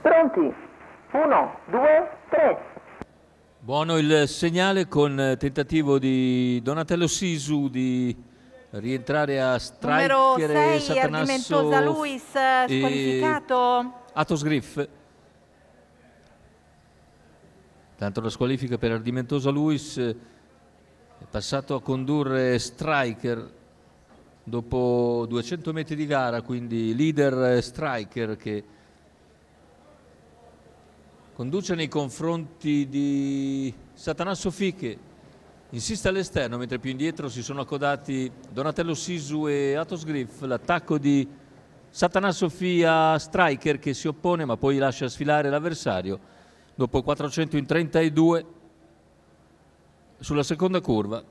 Pronti? Uno, due, tre. Buono il segnale con eh, tentativo di Donatello Sisu di rientrare a striker Satanasso Numero 6 Luis eh, squalificato Atos Griff tanto la squalifica per Ardimentosa Luis eh, è passato a condurre striker dopo 200 metri di gara quindi leader striker che conduce nei confronti di Satana Sofì che insiste all'esterno mentre più indietro si sono accodati Donatello Sisu e Atos Griff, l'attacco di Satanasso Fia Striker che si oppone ma poi lascia sfilare l'avversario dopo 400 in 32 sulla seconda curva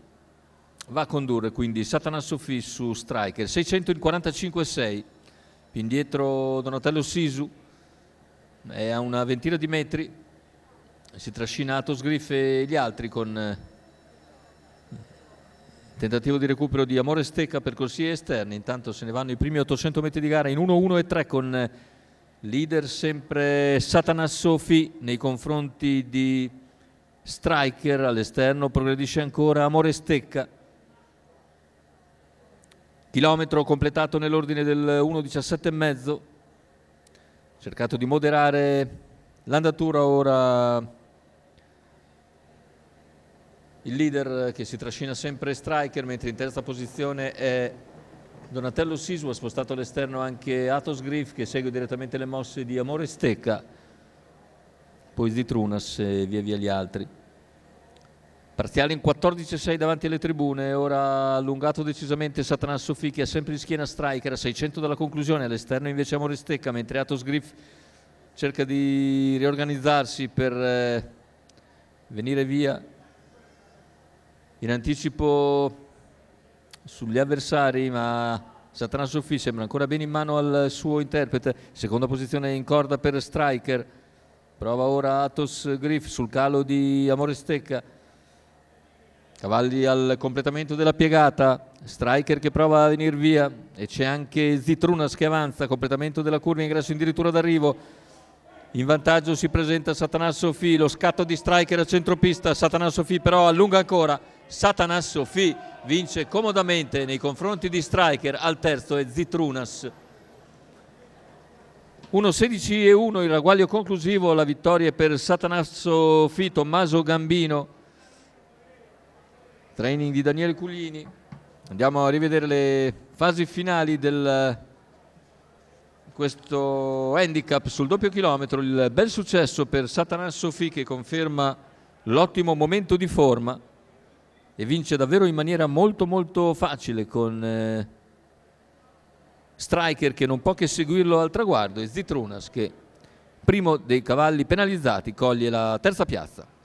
va a condurre quindi Satana Fi su Striker 600 in 45 6 più indietro Donatello Sisu è a una ventina di metri, si trascina Atos Griff e gli altri con eh, tentativo di recupero di Amore Stecca per corsie esterne, intanto se ne vanno i primi 800 metri di gara in 1-1 e 3 con eh, leader sempre Satanas Sofi nei confronti di Striker all'esterno, progredisce ancora Amore Stecca. Chilometro completato nell'ordine nell'1.17 e mezzo cercato di moderare l'andatura ora il leader che si trascina sempre Striker, mentre in terza posizione è Donatello Sisu, ha spostato all'esterno anche Atos Griff che segue direttamente le mosse di Amore Stecca, poi di Trunas e via via gli altri. Parziale in 14-6 davanti alle tribune, ora allungato decisamente Satana Sofi che ha sempre in schiena striker, a 600 dalla conclusione, all'esterno invece Amore Stecca, mentre Atos Griff cerca di riorganizzarsi per eh, venire via in anticipo sugli avversari, ma Satana Sofi sembra ancora bene in mano al suo interprete, seconda posizione in corda per striker, prova ora Atos Griff sul calo di Amore Stecca, Cavalli al completamento della piegata, Striker che prova a venire via e c'è anche Zitrunas che avanza, completamento della curva, ingresso addirittura d'arrivo. In vantaggio si presenta Satanas Sofi, lo scatto di Striker a centropista, Satanas Sofi però allunga ancora, Satanas Sofi vince comodamente nei confronti di Striker al terzo e Zitrunas. 1-16 e 1 il raguaglio conclusivo, la vittoria per Satanasso Fi, Tommaso Gambino training di Daniele Culini. Andiamo a rivedere le fasi finali di questo handicap sul doppio chilometro, il bel successo per Satanas Sofi che conferma l'ottimo momento di forma e vince davvero in maniera molto molto facile con eh, Striker che non può che seguirlo al traguardo e Zitrunas che primo dei cavalli penalizzati coglie la terza piazza.